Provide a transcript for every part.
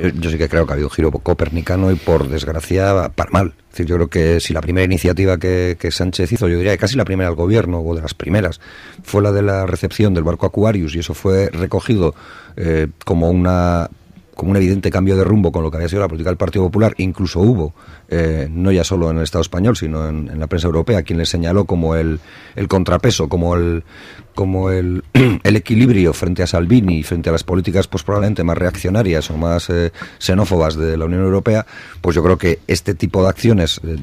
Eh, yo sí que creo que ha habido un giro copernicano y por desgracia para mal. Es yo creo que si la primera iniciativa que, Sánchez hizo, yo diría que casi la primera del gobierno o de las primeras, fue la de la recepción del barco Aquarius y eso fue recogido eh, como una como un evidente cambio de rumbo con lo que había sido la política del Partido Popular, incluso hubo, eh, no ya solo en el Estado español, sino en, la prensa europea, quien le señaló como el, contrapeso, como el como el, equilibrio frente a Salvini, y frente a las políticas pues probablemente más reaccionarias o más eh, xenófobas de la Unión Europea, pues yo creo que este tipo de acciones, eh,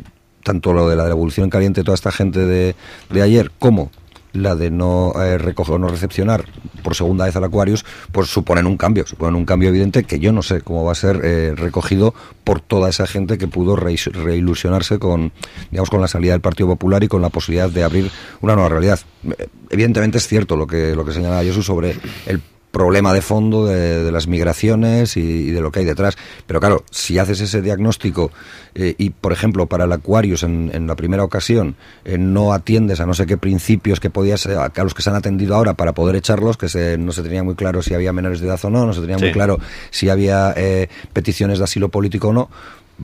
tanto lo de la devolución caliente de toda esta gente de, de ayer, como la de no eh, recoger no recepcionar por segunda vez al Aquarius, pues suponen un cambio, suponen un cambio evidente que yo no sé cómo va a ser eh, recogido por toda esa gente que pudo reilusionarse con, digamos, con la salida del Partido Popular y con la posibilidad de abrir una nueva realidad. Eh, evidentemente es cierto lo que, lo que señalaba Jesús sobre el problema de fondo de, las migraciones y, de lo que hay detrás. Pero claro, si haces ese diagnóstico eh, y, por ejemplo, para el Aquarius en, la primera ocasión eh, no atiendes a no sé qué principios que podías, eh, a, los que se han atendido ahora para poder echarlos, que no se tenía muy claro si había menores de edad o no, no se tenía muy claro si había peticiones de asilo político o no,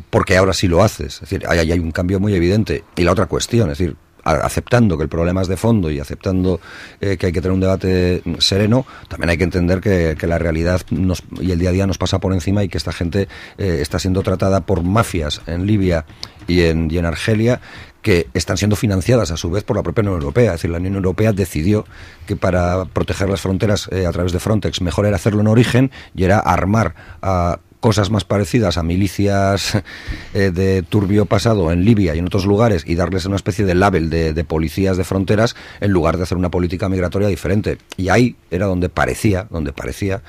porque ahora sí lo haces. Es decir, ahí hay un cambio muy evidente. Y la otra cuestión, es decir, aceptando que el problema es de fondo y aceptando eh, que hay que tener un debate sereno, también hay que entender que, la realidad nos, y el día a día nos pasa por encima y que esta gente eh, está siendo tratada por mafias en Libia y en, en Argelia que están siendo financiadas a su vez por la propia Unión Europea. Es decir, la Unión Europea decidió que para proteger las fronteras eh, a través de Frontex mejor era hacerlo en origen y era armar a cosas más parecidas a milicias eh, de turbio pasado en Libia y en otros lugares y darles una especie de label de, de, policías de fronteras en lugar de hacer una política migratoria diferente. Y ahí era donde parecía, donde parecía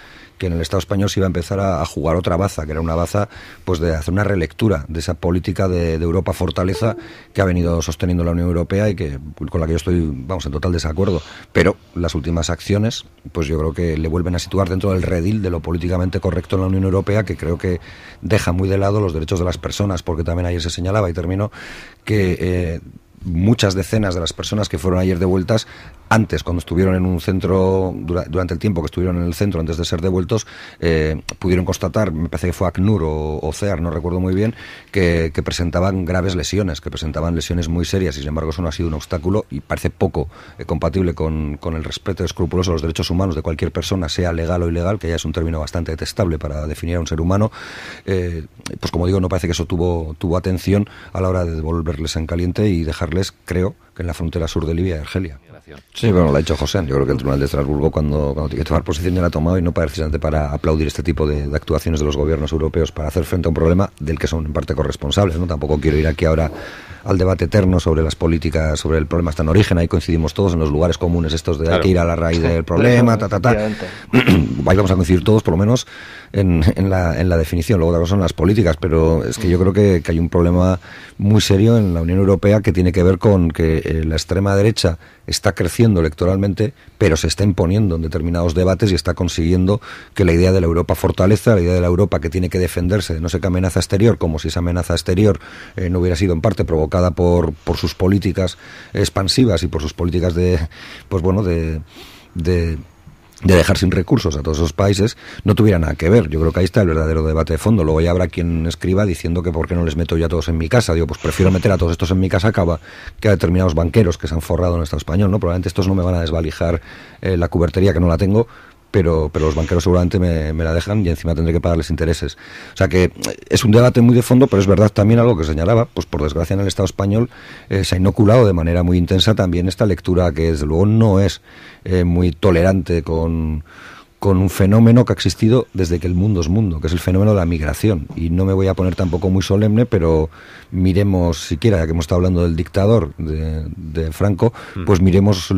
que en el Estado español se iba a empezar a, jugar otra baza, que era una baza pues de hacer una relectura de esa política de, Europa fortaleza que ha venido sosteniendo la Unión Europea y que con la que yo estoy, vamos, en total desacuerdo. Pero las últimas acciones, pues yo creo que le vuelven a situar dentro del redil de lo políticamente correcto en la Unión Europea, que creo que deja muy de lado los derechos de las personas, porque también ayer se señalaba, y termino, que... Eh, muchas decenas de las personas que fueron ayer devueltas antes, cuando estuvieron en un centro, durante el tiempo que estuvieron en el centro antes de ser devueltos, eh, pudieron constatar, me parece que fue ACNUR o, CEAR, no recuerdo muy bien, que, presentaban graves lesiones, que presentaban lesiones muy serias y sin embargo eso no ha sido un obstáculo y parece poco eh, compatible con, el respeto escrupuloso a los derechos humanos de cualquier persona, sea legal o ilegal, que ya es un término bastante detestable para definir a un ser humano. Eh, pues como digo, no parece que eso tuvo, tuvo atención a la hora de devolverles en caliente y dejarles, creo, que en la frontera sur de Libia y Argelia. Sí, bueno, lo ha hecho José. Yo creo que el Tribunal de Estrasburgo, cuando, cuando tiene que tomar posición, ya la ha tomado y no precisamente para aplaudir este tipo de, actuaciones de los gobiernos europeos para hacer frente a un problema del que son en parte corresponsables. ¿no? Tampoco quiero ir aquí ahora al debate eterno sobre las políticas, sobre el problema hasta en origen. Ahí coincidimos todos en los lugares comunes estos de hay que ir a la raíz del problema, ta, ta, ta. Ahí vamos a coincidir todos, por lo menos en, la, en la definición. Luego otra cosa son las políticas, pero es que yo creo que, hay un problema muy serio en la Unión Europea que tiene que ver con que eh, la extrema derecha está creciendo electoralmente, pero se está imponiendo en determinados debates y está consiguiendo que la idea de la Europa fortaleza, la idea de la Europa que tiene que defenderse de no sé qué amenaza exterior, como si esa amenaza exterior eh, no hubiera sido en parte provocada por, por sus políticas expansivas y por sus políticas de, pues bueno, de de dejar sin recursos a todos esos países no tuviera nada que ver. Yo creo que ahí está el verdadero debate de fondo. Luego ya habrá quien escriba diciendo que por qué no les meto yo a todos en mi casa. Digo, pues prefiero meter a todos estos en mi casa acaba que a determinados banqueros que se han forrado en el Estado español. ¿no? Probablemente estos no me van a desvalijar eh, la cubertería que no la tengo, pero, pero los banqueros seguramente me, la dejan y encima tendré que pagarles intereses. O sea que eh, es un debate muy de fondo, pero es verdad también algo que señalaba, pues por desgracia en el Estado español eh, se ha inoculado de manera muy intensa también esta lectura que desde luego no es eh, muy tolerante con con un fenómeno que ha existido desde que el mundo es mundo, que es el fenómeno de la migración. Y no me voy a poner tampoco muy solemne, pero miremos siquiera, ya que hemos estado hablando del dictador de, Franco, hmm. pues miremos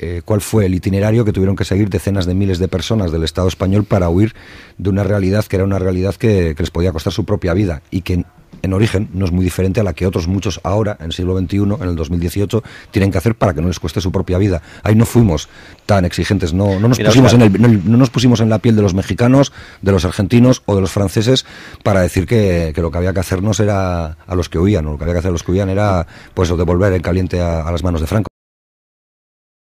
eh, cuál fue el itinerario que tuvieron que seguir decenas de miles de personas del Estado español para huir de una realidad que era una realidad que, que les podía costar su propia vida y que en origen no es muy diferente a la que otros muchos ahora, en el siglo XXI, en el 2018, tienen que hacer para que no les cueste su propia vida. Ahí no fuimos tan exigentes, no, nos, pusimos, en no, nos pusimos en la piel de los mexicanos, de los argentinos o de los franceses para decir que, lo que había que hacernos era a los que huían, o lo que había que hacer a los que huían era pues devolver el caliente a las manos de Franco.